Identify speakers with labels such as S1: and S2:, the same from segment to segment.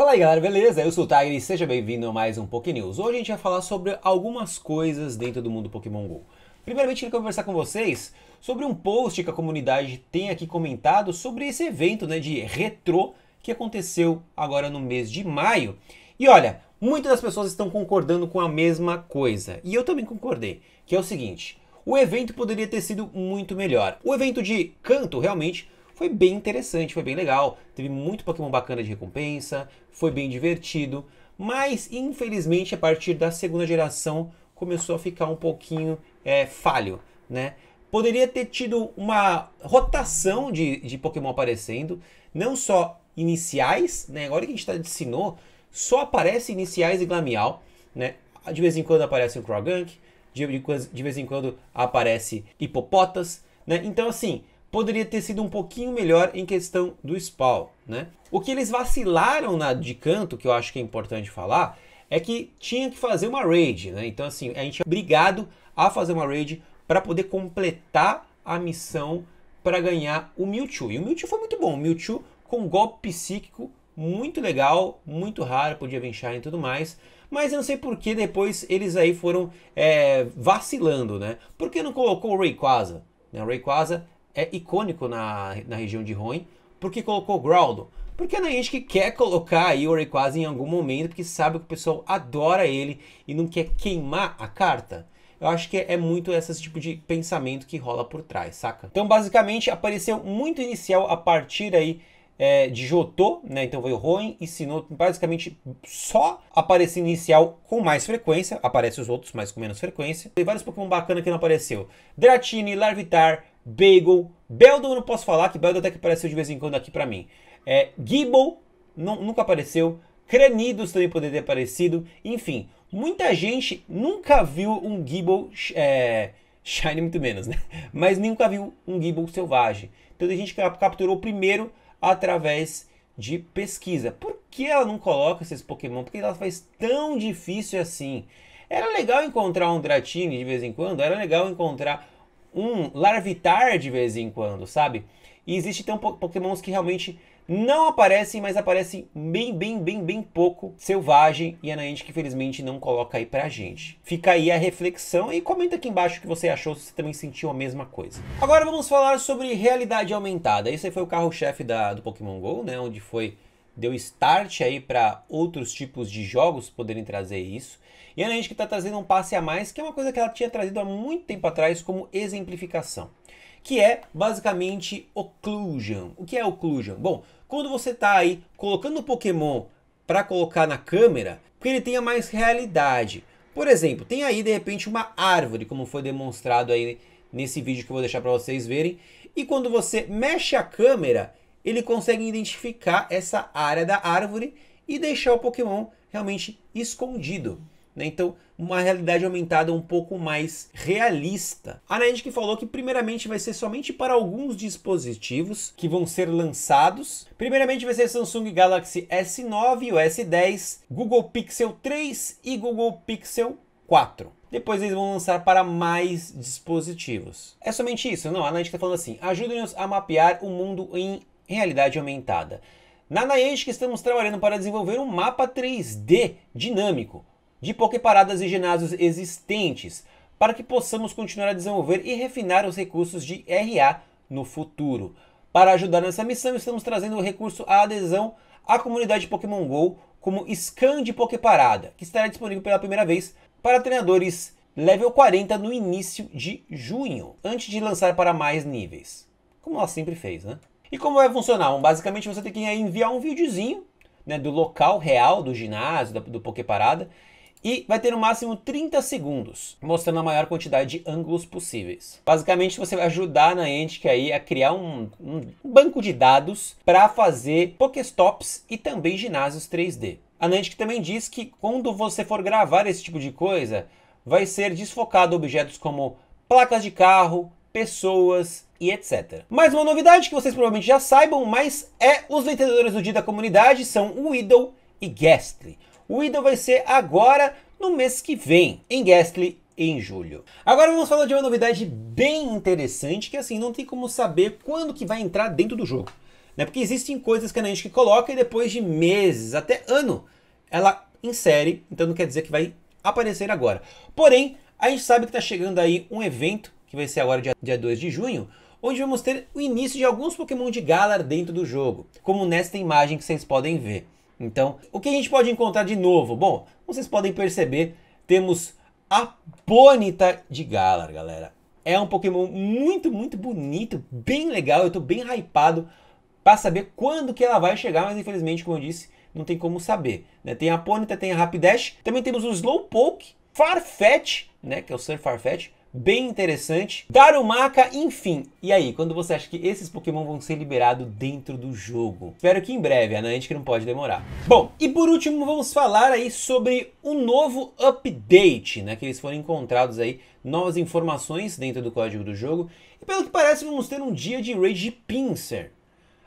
S1: Fala aí galera, beleza? Eu sou o Tiger e seja bem-vindo a mais um Poké News. Hoje a gente vai falar sobre algumas coisas dentro do mundo Pokémon GO. Primeiramente, eu quero conversar com vocês sobre um post que a comunidade tem aqui comentado sobre esse evento né, de retro que aconteceu agora no mês de maio. E olha, muitas das pessoas estão concordando com a mesma coisa. E eu também concordei, que é o seguinte: o evento poderia ter sido muito melhor. O evento de canto realmente foi bem interessante, foi bem legal. Teve muito Pokémon bacana de recompensa, foi bem divertido. Mas, infelizmente, a partir da segunda geração começou a ficar um pouquinho é, falho, né? Poderia ter tido uma rotação de, de Pokémon aparecendo, não só iniciais, né? Agora que a gente está de Sinnoh, só aparece iniciais e Glamial, né? De vez em quando aparece um Krogunk, de, de, de vez em quando aparece Hipopotas, né? Então, assim, poderia ter sido um pouquinho melhor em questão do spawn, né? O que eles vacilaram na de canto, que eu acho que é importante falar, é que tinha que fazer uma raid, né? Então assim, a gente é obrigado a fazer uma raid para poder completar a missão para ganhar o Mewtwo. E o Mewtwo foi muito bom, o Mewtwo com um golpe psíquico muito legal, muito raro, podia venchar e tudo mais. Mas eu não sei por que depois eles aí foram é, vacilando, né? Por que não colocou o Rayquaza? Né? O Rayquaza é icônico na, na região de Hoenn, porque colocou o Groudon. Porque é na gente que quer colocar aí o Rayquaza em algum momento, porque sabe que o pessoal adora ele e não quer queimar a carta. Eu acho que é muito esse tipo de pensamento que rola por trás, saca? Então, basicamente, apareceu muito inicial a partir aí é, de Jotô, né? Então veio Hoenn e Sinnoh, basicamente só aparece inicial com mais frequência, aparece os outros, mas com menos frequência. Tem vários Pokémon bacana que não apareceu. Dratini, Larvitar, Bagel, Beldon eu não posso falar, que Beldon até que apareceu de vez em quando aqui para mim. É, Gibble nunca apareceu, Cranidos também poderia ter aparecido, enfim, muita gente nunca viu um Gibble, é, muito menos, né? Mas nunca viu um Gibble selvagem. Então a gente capturou primeiro através de pesquisa. Por que ela não coloca esses Pokémon? Porque ela faz tão difícil assim? Era legal encontrar um Dratini de vez em quando, era legal encontrar um Larvitar de vez em quando, sabe? E existe então pokémons que realmente não aparecem, mas aparecem bem, bem, bem, bem pouco. Selvagem e Anaente, é que infelizmente não coloca aí pra gente. Fica aí a reflexão e comenta aqui embaixo o que você achou, se você também sentiu a mesma coisa. Agora vamos falar sobre realidade aumentada. Esse aí foi o carro-chefe do Pokémon GO, né? Onde foi deu start aí para outros tipos de jogos poderem trazer isso. E a gente que está trazendo um passe a mais, que é uma coisa que ela tinha trazido há muito tempo atrás como exemplificação, que é basicamente occlusion. O que é occlusion? Bom, quando você está aí colocando o Pokémon para colocar na câmera, que ele tenha mais realidade. Por exemplo, tem aí de repente uma árvore, como foi demonstrado aí nesse vídeo que eu vou deixar para vocês verem, e quando você mexe a câmera, ele consegue identificar essa área da árvore e deixar o Pokémon realmente escondido. Né? Então, uma realidade aumentada um pouco mais realista. A Niantic falou que primeiramente vai ser somente para alguns dispositivos que vão ser lançados. Primeiramente vai ser Samsung Galaxy S9 e o S10, Google Pixel 3 e Google Pixel 4. Depois eles vão lançar para mais dispositivos. É somente isso, não? A Niantic está falando assim: ajudem nos a mapear o mundo em realidade aumentada. Na NIH estamos trabalhando para desenvolver um mapa 3D dinâmico de pokeparadas e ginásios existentes, para que possamos continuar a desenvolver e refinar os recursos de RA no futuro. Para ajudar nessa missão, estamos trazendo o recurso à adesão à comunidade Pokémon GO como scan de Poképarada, que estará disponível pela primeira vez para treinadores level 40 no início de junho, antes de lançar para mais níveis. Como ela sempre fez, né? E como vai funcionar? Bom, basicamente você tem que enviar um videozinho né, do local real do ginásio, do, do Poké Parada, e vai ter no máximo 30 segundos, mostrando a maior quantidade de ângulos possíveis. Basicamente, você vai ajudar na Entic aí a criar um, um banco de dados para fazer Pokéstops e também ginásios 3D. A Niantic também diz que quando você for gravar esse tipo de coisa, vai ser desfocado objetos como placas de carro, pessoas, e etc. Mais uma novidade que vocês provavelmente já saibam, mas é os vencedores do dia da comunidade são o Idol e Guestly. O Idol vai ser agora no mês que vem, em Guestly em julho. Agora vamos falar de uma novidade bem interessante que assim não tem como saber quando que vai entrar dentro do jogo, né? Porque existem coisas que a gente coloca e depois de meses, até ano, ela insere, então não quer dizer que vai aparecer agora. Porém, a gente sabe que está chegando aí um evento que vai ser agora dia, dia 2 de junho, onde vamos ter o início de alguns Pokémon de Galar dentro do jogo, como nesta imagem que vocês podem ver. Então, o que a gente pode encontrar de novo? Bom, vocês podem perceber, temos a Bonita de Galar, galera. É um Pokémon muito, muito bonito, bem legal, eu estou bem hypado para saber quando que ela vai chegar, mas infelizmente, como eu disse, não tem como saber. Né? Tem a Ponyta, tem a Rapidash, também temos o Slowpoke, Farfetch, né, que é o Sir Farfetch, bem interessante. Darumaka, enfim. E aí, quando você acha que esses Pokémon vão ser liberados dentro do jogo? Espero que em breve, a Niantic não pode demorar. Bom, e por último vamos falar aí sobre um novo update, né? Que eles foram encontrados aí, novas informações dentro do código do jogo. E pelo que parece vamos ter um dia de Rage Pincer.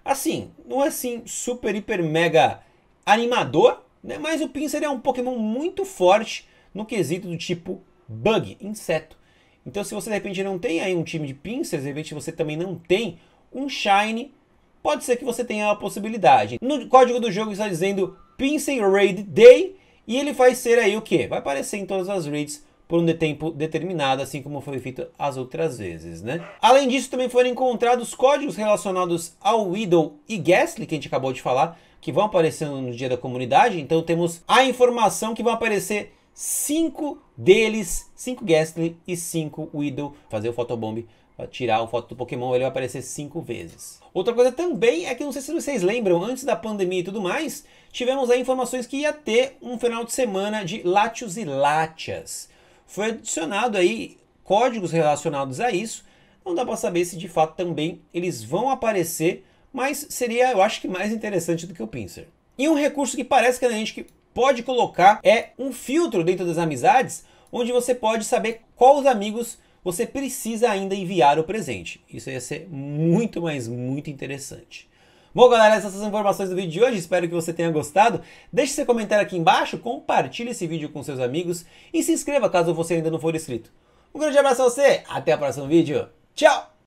S1: Assim, não é assim super, hiper, mega animador, né? Mas o Pinsir é um Pokémon muito forte no quesito do tipo bug, inseto. Então, se você de repente não tem aí um time de pincers, de repente você também não tem um Shine, pode ser que você tenha a possibilidade. No código do jogo está dizendo Pincel Raid Day e ele vai ser aí o que? Vai aparecer em todas as raids por um tempo determinado, assim como foi feito as outras vezes, né? Além disso, também foram encontrados códigos relacionados ao Widow e Ghastly, que a gente acabou de falar, que vão aparecendo no dia da comunidade. Então temos a informação que vai aparecer cinco deles, cinco Gastly e cinco Widow, fazer o Photobomb para tirar o foto do Pokémon, ele vai aparecer cinco vezes. Outra coisa também é que, não sei se vocês lembram, antes da pandemia e tudo mais, tivemos aí informações que ia ter um final de semana de Latios e Latias. Foi adicionado aí códigos relacionados a isso, não dá para saber se de fato também eles vão aparecer, mas seria, eu acho que mais interessante do que o Pincer. E um recurso que parece que a gente pode colocar é um filtro dentro das amizades, onde você pode saber quais amigos você precisa ainda enviar o presente. Isso ia ser muito, mas muito interessante. Bom, galera, essas são as informações do vídeo de hoje. Espero que você tenha gostado. Deixe seu comentário aqui embaixo, compartilhe esse vídeo com seus amigos e se inscreva caso você ainda não for inscrito. Um grande abraço a você, até o próximo vídeo. Tchau!